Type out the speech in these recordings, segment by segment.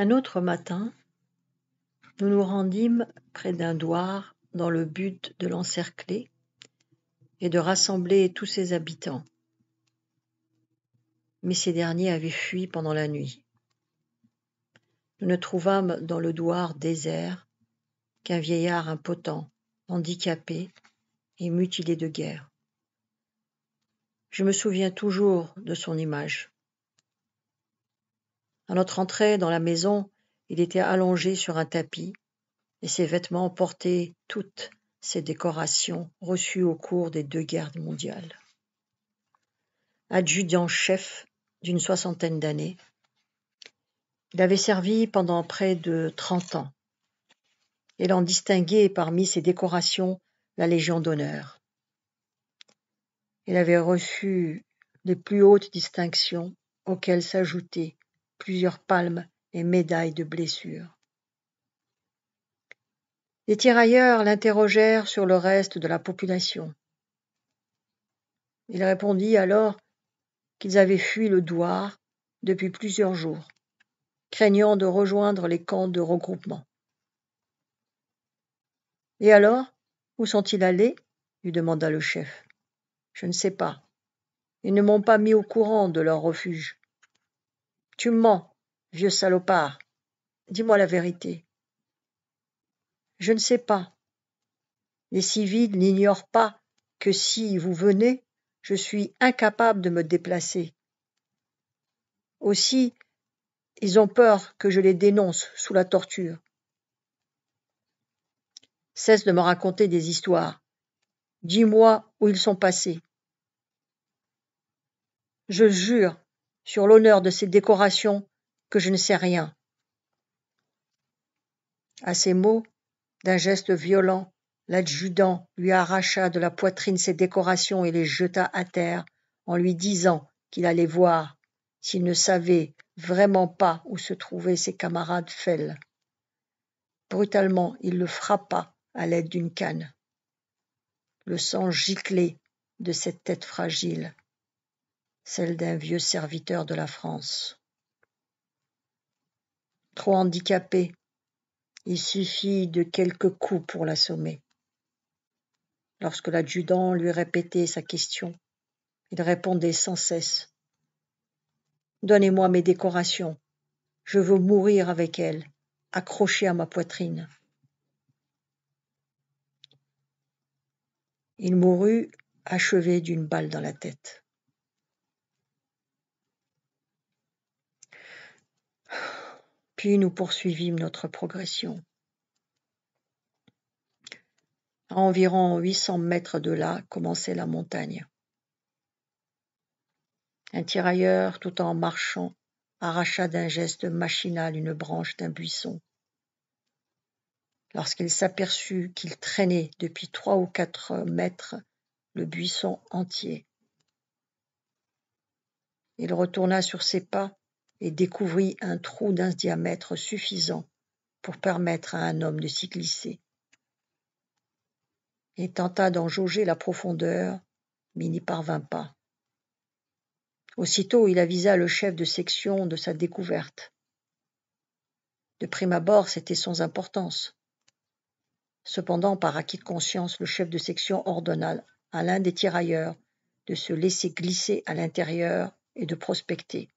Un autre matin, nous nous rendîmes près d'un douar dans le but de l'encercler et de rassembler tous ses habitants. Mais ces derniers avaient fui pendant la nuit. Nous ne trouvâmes dans le douar désert qu'un vieillard impotent, handicapé et mutilé de guerre. Je me souviens toujours de son image. À notre entrée dans la maison, il était allongé sur un tapis, et ses vêtements portaient toutes ses décorations reçues au cours des deux guerres mondiales. Adjudant-chef d'une soixantaine d'années, il avait servi pendant près de trente ans, et l'en distinguait parmi ses décorations la Légion d'honneur. Il avait reçu les plus hautes distinctions auxquelles s'ajoutaient plusieurs palmes et médailles de blessures. Les tirailleurs l'interrogèrent sur le reste de la population. Il répondit alors qu'ils avaient fui le Douar depuis plusieurs jours, craignant de rejoindre les camps de regroupement. Et alors, où sont-ils allés lui demanda le chef. Je ne sais pas. Ils ne m'ont pas mis au courant de leur refuge. Tu mens, vieux salopard. Dis-moi la vérité. Je ne sais pas. Les civils n'ignorent pas que si vous venez, je suis incapable de me déplacer. Aussi, ils ont peur que je les dénonce sous la torture. Cesse de me raconter des histoires. Dis-moi où ils sont passés. Je jure sur l'honneur de ces décorations que je ne sais rien. À ces mots, d'un geste violent, l'adjudant lui arracha de la poitrine ses décorations et les jeta à terre en lui disant qu'il allait voir s'il ne savait vraiment pas où se trouvaient ses camarades Fell. Brutalement, il le frappa à l'aide d'une canne. Le sang giclait de cette tête fragile celle d'un vieux serviteur de la France. Trop handicapé, il suffit de quelques coups pour l'assommer. Lorsque l'adjudant lui répétait sa question, il répondait sans cesse. Donnez-moi mes décorations. Je veux mourir avec elles, accrochées à ma poitrine. Il mourut achevé d'une balle dans la tête. puis nous poursuivîmes notre progression. À environ 800 mètres de là commençait la montagne. Un tirailleur, tout en marchant, arracha d'un geste machinal une branche d'un buisson. Lorsqu'il s'aperçut qu'il traînait depuis trois ou quatre mètres le buisson entier, il retourna sur ses pas et découvrit un trou d'un diamètre suffisant pour permettre à un homme de s'y glisser. Il tenta d'en jauger la profondeur, mais n'y parvint pas. Aussitôt, il avisa le chef de section de sa découverte. De prime abord, c'était sans importance. Cependant, par acquis de conscience, le chef de section ordonna à l'un des tirailleurs de se laisser glisser à l'intérieur et de prospecter.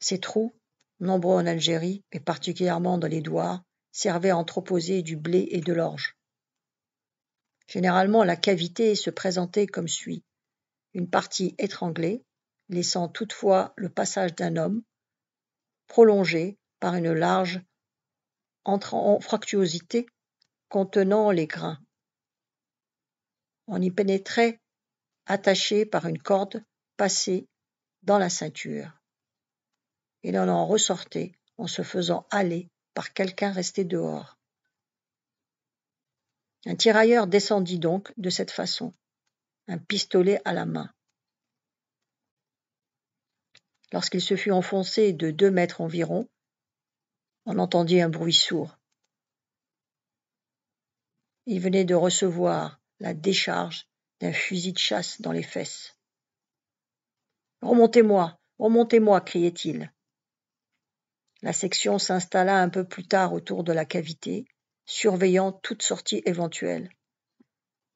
Ces trous, nombreux en Algérie et particulièrement dans les douars, servaient à entreposer du blé et de l'orge. Généralement, la cavité se présentait comme suit une partie étranglée, laissant toutefois le passage d'un homme, prolongée par une large fractuosité contenant les grains. On y pénétrait attaché par une corde passée dans la ceinture il en en ressortait en se faisant aller par quelqu'un resté dehors. Un tirailleur descendit donc de cette façon, un pistolet à la main. Lorsqu'il se fut enfoncé de deux mètres environ, on entendit un bruit sourd. Il venait de recevoir la décharge d'un fusil de chasse dans les fesses. Remontez-moi, remontez-moi, criait-il. La section s'installa un peu plus tard autour de la cavité, surveillant toute sortie éventuelle.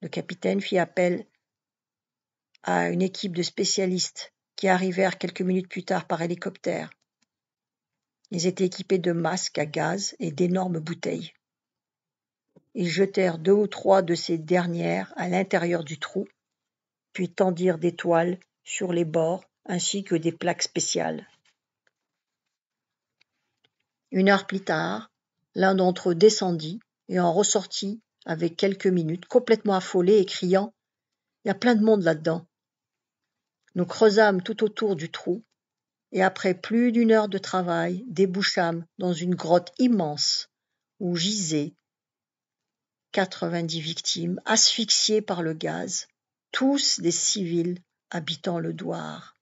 Le capitaine fit appel à une équipe de spécialistes qui arrivèrent quelques minutes plus tard par hélicoptère. Ils étaient équipés de masques à gaz et d'énormes bouteilles. Ils jetèrent deux ou trois de ces dernières à l'intérieur du trou, puis tendirent des toiles sur les bords ainsi que des plaques spéciales. Une heure plus tard, l'un d'entre eux descendit et en ressortit avec quelques minutes, complètement affolé et criant Il y a plein de monde là-dedans. Nous creusâmes tout autour du trou et après plus d'une heure de travail, débouchâmes dans une grotte immense où gisaient 90 victimes asphyxiées par le gaz, tous des civils habitant le Douar.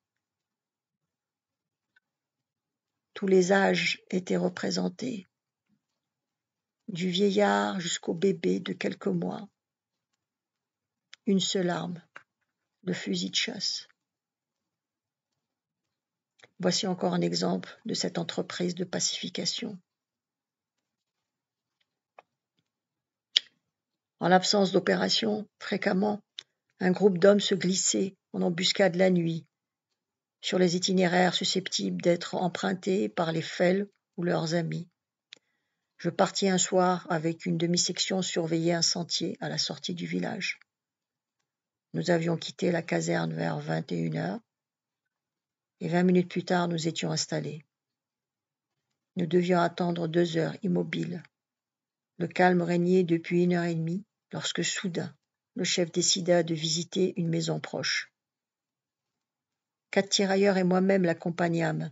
tous les âges étaient représentés, du vieillard jusqu'au bébé de quelques mois. Une seule arme, le fusil de chasse. Voici encore un exemple de cette entreprise de pacification. En l'absence d'opération, fréquemment, un groupe d'hommes se glissait en embuscade la nuit sur les itinéraires susceptibles d'être empruntés par les fels ou leurs amis. Je partis un soir avec une demi-section surveiller un sentier à la sortie du village. Nous avions quitté la caserne vers 21 heures et 20 minutes plus tard nous étions installés. Nous devions attendre deux heures immobiles. Le calme régnait depuis une heure et demie lorsque soudain le chef décida de visiter une maison proche quatre tirailleurs et moi-même l'accompagnâmes.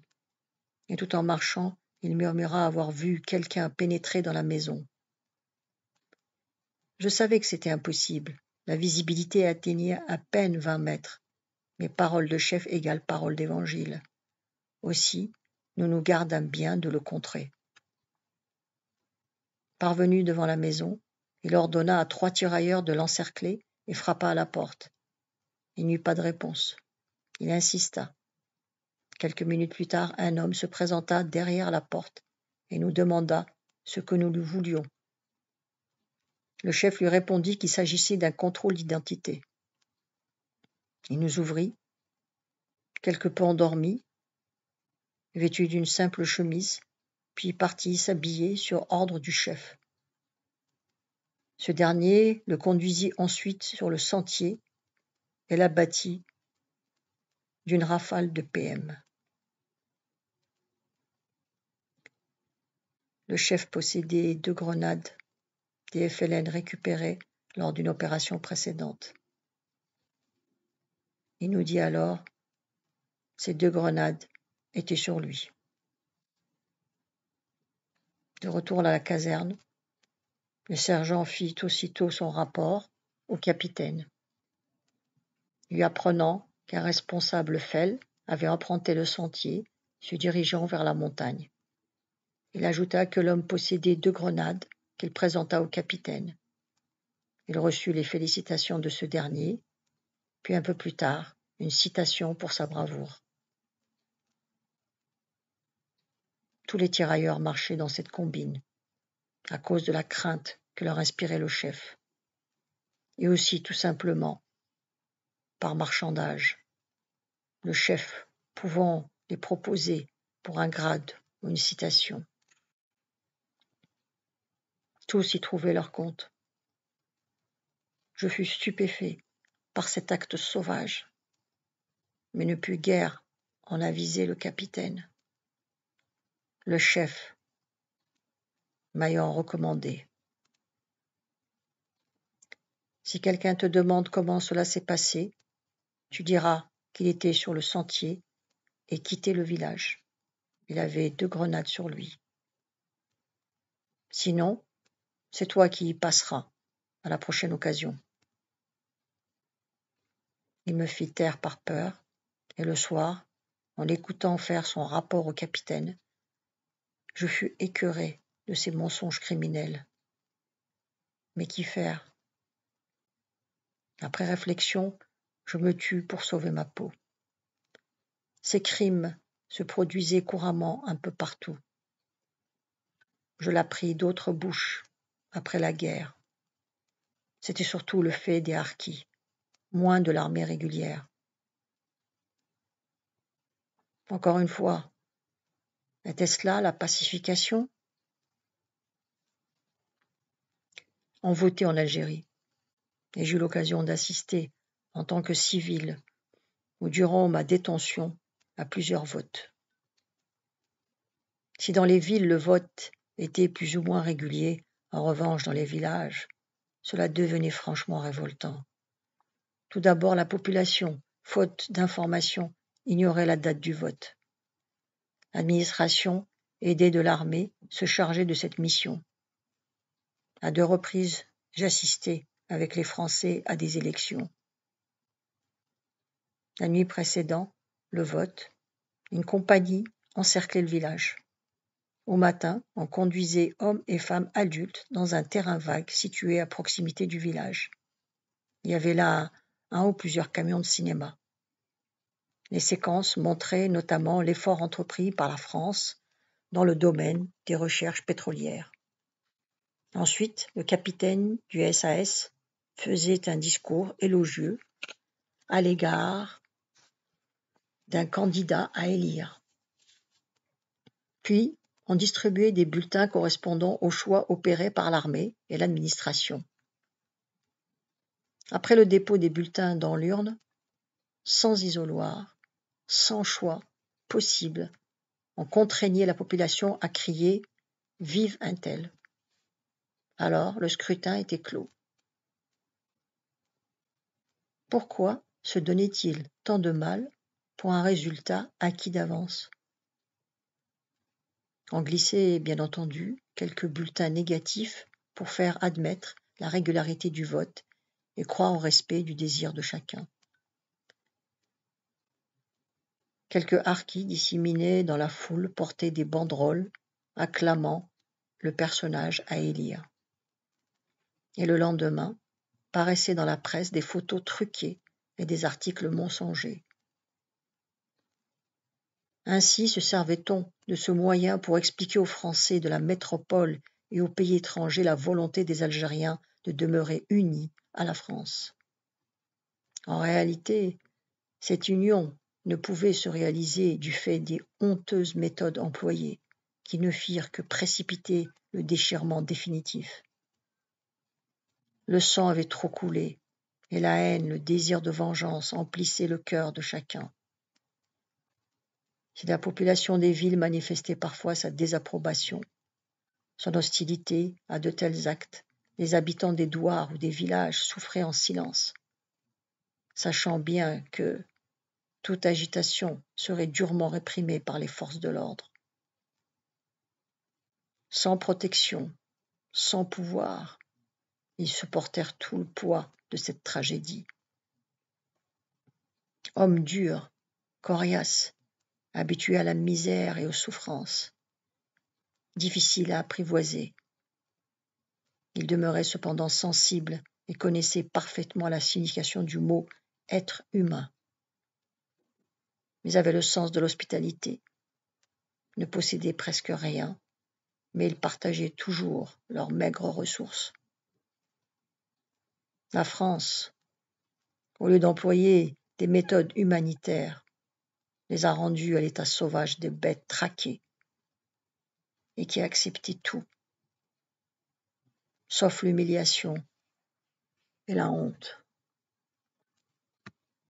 Et tout en marchant, il murmura avoir vu quelqu'un pénétrer dans la maison. Je savais que c'était impossible. La visibilité atteignait à peine vingt mètres. Mais parole de chef égale parole d'évangile. Aussi, nous nous gardâmes bien de le contrer. Parvenu devant la maison, il ordonna à trois tirailleurs de l'encercler et frappa à la porte. Il n'y eut pas de réponse. Il insista. Quelques minutes plus tard, un homme se présenta derrière la porte et nous demanda ce que nous lui voulions. Le chef lui répondit qu'il s'agissait d'un contrôle d'identité. Il nous ouvrit, quelque peu endormi, vêtu d'une simple chemise, puis partit s'habiller sur ordre du chef. Ce dernier le conduisit ensuite sur le sentier et l'abattit d'une rafale de PM. Le chef possédait deux grenades des FLN récupérées lors d'une opération précédente. Il nous dit alors ces deux grenades étaient sur lui. De retour à la caserne, le sergent fit aussitôt son rapport au capitaine, lui apprenant qu'un responsable fell avait emprunté le sentier, se dirigeant vers la montagne. Il ajouta que l'homme possédait deux grenades qu'il présenta au capitaine. Il reçut les félicitations de ce dernier, puis un peu plus tard, une citation pour sa bravoure. Tous les tirailleurs marchaient dans cette combine, à cause de la crainte que leur inspirait le chef, et aussi tout simplement par marchandage, le chef pouvant les proposer pour un grade ou une citation. Tous y trouvaient leur compte. Je fus stupéfait par cet acte sauvage, mais ne pus guère en aviser le capitaine. Le chef m'ayant recommandé. Si quelqu'un te demande comment cela s'est passé, tu diras qu'il était sur le sentier et quittait le village. Il avait deux grenades sur lui. Sinon, c'est toi qui y passeras à la prochaine occasion. Il me fit taire par peur, et le soir, en l'écoutant faire son rapport au capitaine, je fus écœuré de ses mensonges criminels. Mais qu'y faire Après réflexion, je me tue pour sauver ma peau. Ces crimes se produisaient couramment un peu partout. Je l'appris d'autres bouches après la guerre. C'était surtout le fait des harkis, moins de l'armée régulière. Encore une fois, était-ce là la pacification On votait en Algérie, et j'eus l'occasion d'assister en tant que civil ou durant ma détention à plusieurs votes. Si dans les villes le vote était plus ou moins régulier, en revanche dans les villages, cela devenait franchement révoltant. Tout d'abord, la population, faute d'informations, ignorait la date du vote. L'administration, aidée de l'armée, se chargeait de cette mission. À deux reprises, j'assistais avec les Français à des élections. La nuit précédente, le vote, une compagnie encerclait le village. Au matin, on conduisait hommes et femmes adultes dans un terrain vague situé à proximité du village. Il y avait là un ou plusieurs camions de cinéma. Les séquences montraient notamment l'effort entrepris par la France dans le domaine des recherches pétrolières. Ensuite, le capitaine du SAS faisait un discours élogieux à l'égard d'un candidat à élire. Puis, on distribuait des bulletins correspondant aux choix opérés par l'armée et l'administration. Après le dépôt des bulletins dans l'urne, sans isoloir, sans choix possible, on contraignait la population à crier Vive un tel. Alors le scrutin était clos. Pourquoi se donnait-il tant de mal pour un résultat acquis d'avance. En glissait, bien entendu, quelques bulletins négatifs pour faire admettre la régularité du vote et croire au respect du désir de chacun. Quelques harquis disséminés dans la foule portaient des banderoles acclamant le personnage à élire. Et le lendemain, paraissaient dans la presse des photos truquées et des articles mensongers. Ainsi se servait-on de ce moyen pour expliquer aux Français de la métropole et aux pays étrangers la volonté des Algériens de demeurer unis à la France. En réalité, cette union ne pouvait se réaliser du fait des honteuses méthodes employées, qui ne firent que précipiter le déchirement définitif. Le sang avait trop coulé, et la haine, le désir de vengeance emplissaient le cœur de chacun. Si la population des villes manifestait parfois sa désapprobation, son hostilité à de tels actes, les habitants des douars ou des villages souffraient en silence, sachant bien que toute agitation serait durement réprimée par les forces de l'ordre. Sans protection, sans pouvoir, ils supportèrent tout le poids de cette tragédie. Hommes durs, coriaces, habitués à la misère et aux souffrances, difficiles à apprivoiser. Il demeurait cependant sensible et connaissait parfaitement la signification du mot être humain, mais avait le sens de l'hospitalité, ne possédait presque rien, mais ils partageaient toujours leurs maigres ressources. La France, au lieu d'employer des méthodes humanitaires, les a rendus à l'état sauvage des bêtes traquées et qui a accepté tout, sauf l'humiliation et la honte.